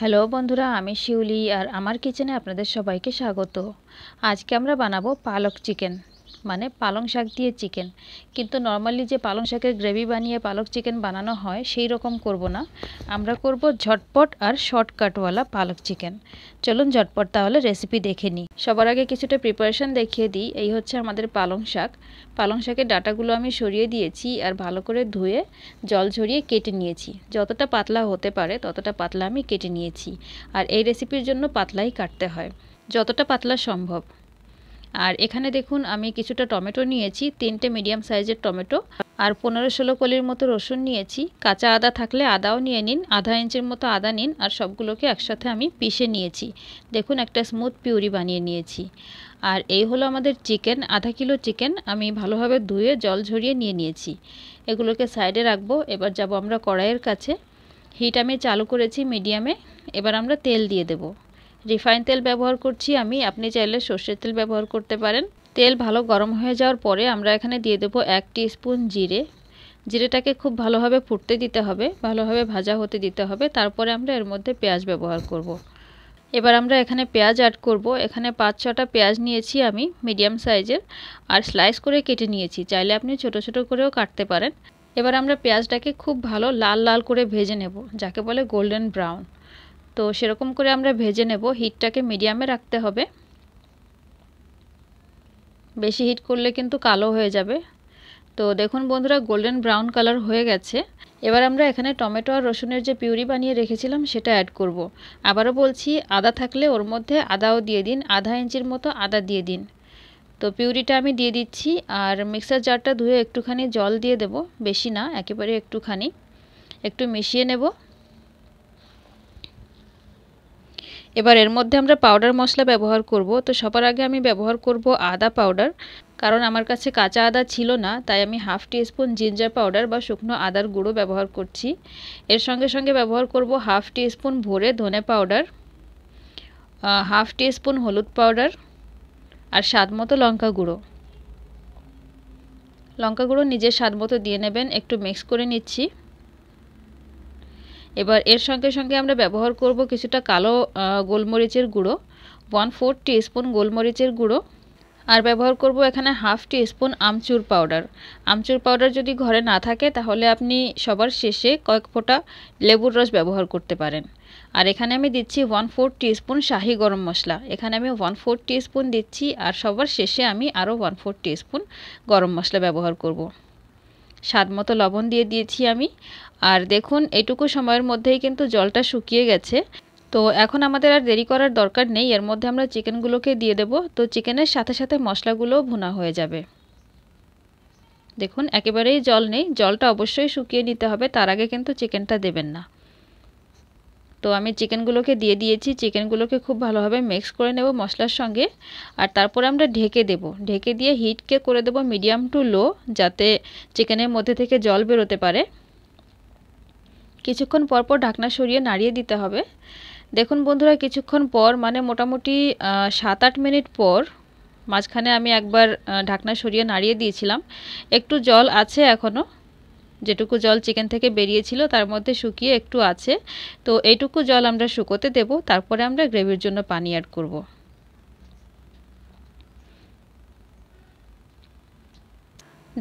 Hello বন্ধুরা আমি শিউলি আর আমার কিচেনে আপনাদের সবাইকে স্বাগত আজকে আমরা বানাবো পালক চিকেন মানে পালং শাক দিয়ে চিকেন কিন্তু নর্মালি যে পালং শাকের গ্রেভি বানিয়ে পালক চিকেন বানানো হয় সেই রকম করব না আমরা করব ঝটপট আর শর্টকাটওয়ালা পালক চিকেন চলুন ঝটপট তাহলে রেসিপি দেখে নিই সবার আগে কিছুটা প্রিপারেশান দেখিয়ে দিই এই হচ্ছে আমাদের পালং শাক পালং শাকের ডাটাগুলো আমি সরিয়ে দিয়েছি আর ভালো করে ধুয়ে জল ঝরিয়ে কেটে নিয়েছি যতটা পাতলা হতে পারে ততটা পাতলা আমি কেটে নিয়েছি আর এই রেসিপির জন্য পাতলাই কাটতে হয় যতটা পাতলা সম্ভব আর এখানে দেখুন আমি কিছুটা টমেটো নিয়েছি তিনটে মিডিয়াম সাইজের টমেটো আর পনেরো ষোলো কলির মতো রসুন নিয়েছি কাঁচা আদা থাকলে আদাও নিয়ে নিন আধা ইঞ্চের মতো আদা নিন আর সবগুলোকে একসাথে আমি পিষে নিয়েছি দেখুন একটা স্মুথ পিউরি বানিয়ে নিয়েছি আর এই হলো আমাদের চিকেন আধা কিলো চিকেন আমি ভালোভাবে ধুয়ে জল ঝরিয়ে নিয়ে নিয়েছি এগুলোকে সাইডে রাখবো এবার যাব আমরা কড়াইয়ের কাছে হিট আমি চালু করেছি মিডিয়ামে এবার আমরা তেল দিয়ে দেবো রিফাইন তেল ব্যবহার করছি আমি আপনি চাইলে সর্ষের তেল ব্যবহার করতে পারেন তেল ভালো গরম হয়ে যাওয়ার পরে আমরা এখানে দিয়ে দেবো এক স্পুন জিরে জিরেটাকে খুব ভালোভাবে ফুটতে দিতে হবে ভালোভাবে ভাজা হতে দিতে হবে তারপরে আমরা এর মধ্যে পেঁয়াজ ব্যবহার করব। এবার আমরা এখানে পেঁয়াজ অ্যাড করব এখানে পাঁচ ছটা পেঁয়াজ নিয়েছি আমি মিডিয়াম সাইজের আর স্লাইস করে কেটে নিয়েছি চাইলে আপনি ছোট ছোট করেও কাটতে পারেন এবার আমরা পেঁয়াজটাকে খুব ভালো লাল লাল করে ভেজে নেব যাকে বলে গোল্ডেন ব্রাউন তো সেরকম করে আমরা ভেজে নেব হিটটাকে মিডিয়ামে রাখতে হবে বেশি হিট করলে কিন্তু কালো হয়ে যাবে তো দেখুন বন্ধুরা গোল্ডেন ব্রাউন কালার হয়ে গেছে এবার আমরা এখানে টমেটো আর রসুনের যে পিউরি বানিয়ে রেখেছিলাম সেটা অ্যাড করব। আবারও বলছি আদা থাকলে ওর মধ্যে আদাও দিয়ে দিন আধা ইঞ্চির মতো আদা দিয়ে দিন তো পিউরিটা আমি দিয়ে দিচ্ছি আর মিক্সার জারটা ধুয়ে একটুখানি জল দিয়ে দেব বেশি না একেবারে একটুখানি একটু মিশিয়ে নেব এবার এর মধ্যে আমরা পাউডার মশলা ব্যবহার করব তো সবার আগে আমি ব্যবহার করব আদা পাউডার কারণ আমার কাছে কাঁচা আদা ছিল না তাই আমি হাফ টিস্পুন জিঞ্জার পাউডার বা শুকনো আদার গুঁড়ো ব্যবহার করছি এর সঙ্গে সঙ্গে ব্যবহার করব হাফ টিস্পুন ভরে ধনে পাউডার হাফ টিস্পুন হলুদ পাউডার আর স্বাদ মতো লঙ্কা গুঁড়ো লঙ্কা গুঁড়ো নিজের স্বাদ মতো দিয়ে নেবেন একটু মিক্স করে নিচ্ছি এবার এর সঙ্গে সঙ্গে আমরা ব্যবহার করব কিছুটা কালো গোলমরিচের গুঁড়ো ওয়ান ফোর স্পুন গোলমরিচের গুঁড়ো আর ব্যবহার করব এখানে half teaspoon amchur powder amchur powder যদি ঘরে না থাকে তাহলে আপনি সবার শেষে কয়েক ফোঁটা লেবুর রস ব্যবহার করতে পারেন আর এখানে আমি দিচ্ছি ওয়ান ফোর স্পুন শাহি গরম মশলা এখানে আমি ওয়ান ফোর স্পুন দিচ্ছি আর সবার শেষে আমি আরও ওয়ান ফোর স্পুন গরম মশলা ব্যবহার করব স্বাদ মতো লবণ দিয়ে দিয়েছি আমি আর দেখুন এটুকু সময়ের মধ্যেই কিন্তু জলটা শুকিয়ে গেছে তো এখন আমাদের আর দেরি করার দরকার নেই এর মধ্যে আমরা চিকেনগুলোকে দিয়ে দেব তো চিকেনের সাথে সাথে মশলাগুলোও ভুনা হয়ে যাবে দেখুন একেবারেই জল নেই জলটা অবশ্যই শুকিয়ে নিতে হবে তার আগে কিন্তু চিকেনটা দেবেন না তো আমি চিকেনগুলোকে দিয়ে দিয়েছি চিকেনগুলোকে খুব ভালোভাবে মিক্স করে নেব মশলার সঙ্গে আর তারপরে আমরা ঢেকে দেব ঢেকে দিয়ে হিটকে করে দেব মিডিয়াম টু লো যাতে চিকেনের মধ্যে থেকে জল বেরোতে পারে কিছুক্ষণ পরপর ঢাকনা সরিয়ে নাড়িয়ে দিতে হবে দেখুন বন্ধুরা কিছুক্ষণ পর মানে মোটামুটি সাত আট মিনিট পর মাঝখানে আমি একবার ঢাকনা সরিয়ে নাড়িয়ে দিয়েছিলাম একটু জল আছে এখনও যেটুকু জল চিকেন থেকে বেরিয়েছিল তার মধ্যে শুকিয়ে একটু আছে তো এইটুকু জল আমরা শুকোতে দেব তারপরে আমরা গ্রেভির জন্য পানি অ্যাড করবো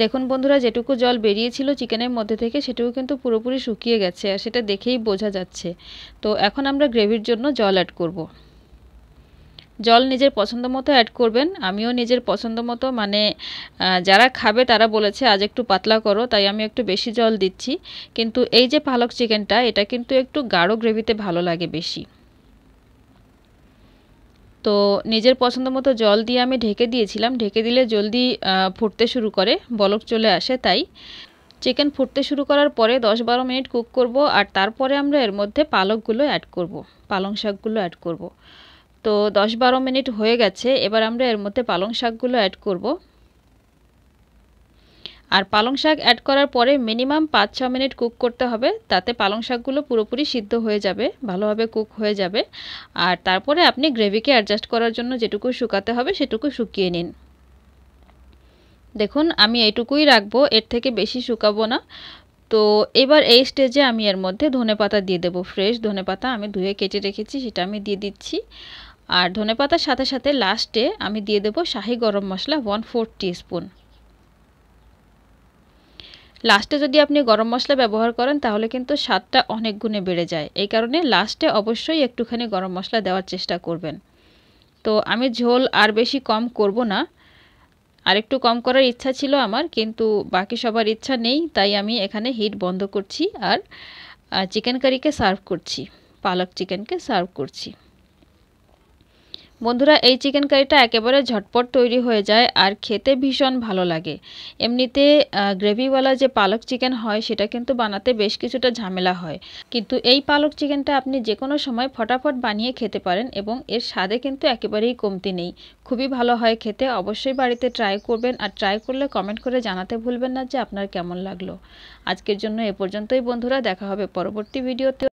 দেখুন বন্ধুরা যেটুকু জল বেরিয়েছিল চিকেনের মধ্যে থেকে সেটুকু কিন্তু পুরোপুরি শুকিয়ে গেছে আর সেটা দেখেই বোঝা যাচ্ছে তো এখন আমরা গ্রেভির জন্য জল অ্যাড করব। জল নিজের পছন্দ মতো অ্যাড করবেন আমিও নিজের পছন্দ মতো মানে যারা খাবে তারা বলেছে আজ একটু পাতলা করো তাই আমি একটু বেশি জল দিচ্ছি কিন্তু এই যে পালক চিকেনটা এটা কিন্তু একটু গাঢ় গ্রেভিতে ভালো লাগে বেশি তো নিজের পছন্দ মতো জল দিয়ে আমি ঢেকে দিয়েছিলাম ঢেকে দিলে জলদি ফুটতে শুরু করে বলক চলে আসে তাই চিকেন ফুটতে শুরু করার পরে দশ বারো মিনিট কুক করব আর তারপরে আমরা এর মধ্যে পালকগুলো অ্যাড করব পালং শাকগুলো অ্যাড করব তো দশ বারো মিনিট হয়ে গেছে এবার আমরা এর মধ্যে পালং শাকগুলো অ্যাড করব আর পালং শাক অ্যাড করার পরে মিনিমাম পাঁচ ছ মিনিট কুক করতে হবে তাতে পালং শাকগুলো পুরোপুরি সিদ্ধ হয়ে যাবে ভালোভাবে কুক হয়ে যাবে আর তারপরে আপনি গ্রেভিকে অ্যাডজাস্ট করার জন্য যেটুকু শুকাতে হবে সেটুকু শুকিয়ে নিন দেখুন আমি এইটুকুই রাখবো এর থেকে বেশি শুকাবো না তো এবার এই স্টেজে আমি এর মধ্যে ধনে পাতা দিয়ে দেবো ফ্রেশ ধনে পাতা আমি ধুয়ে কেটে রেখেছি সেটা আমি দিয়ে দিচ্ছি আর ধনে পাতার সাথে সাথে লাস্টে আমি দিয়ে দেবো শাহি গরম মশলা ওয়ান ফোর স্পুন লাস্টে যদি আপনি গরম মশলা ব্যবহার করেন তাহলে কিন্তু স্বাদটা অনেক গুণে বেড়ে যায় এই কারণে লাস্টে অবশ্যই একটুখানি গরম মশলা দেওয়ার চেষ্টা করবেন তো আমি ঝোল আর বেশি কম করব না আর একটু কম করার ইচ্ছা ছিল আমার কিন্তু বাকি সবার ইচ্ছা নেই তাই আমি এখানে হিট বন্ধ করছি আর চিকেন কারিকে সার্ভ করছি পালক চিকেনকে সার্ভ করছি বন্ধুরা এই চিকেন কারিটা একেবারে ঝটপট তৈরি হয়ে যায় আর খেতে ভীষণ ভালো লাগে এমনিতে গ্রেভিওয়ালা যে পালক চিকেন হয় সেটা কিন্তু বানাতে বেশ কিছুটা ঝামেলা হয় কিন্তু এই পালক চিকেনটা আপনি যে কোনো সময় ফটাফট বানিয়ে খেতে পারেন এবং এর স্বাদে কিন্তু একেবারেই কমতি নেই খুবই ভালো হয় খেতে অবশ্যই বাড়িতে ট্রাই করবেন আর ট্রাই করলে কমেন্ট করে জানাতে ভুলবেন না যে আপনার কেমন লাগলো আজকের জন্য এ পর্যন্তই বন্ধুরা দেখা হবে পরবর্তী ভিডিওতে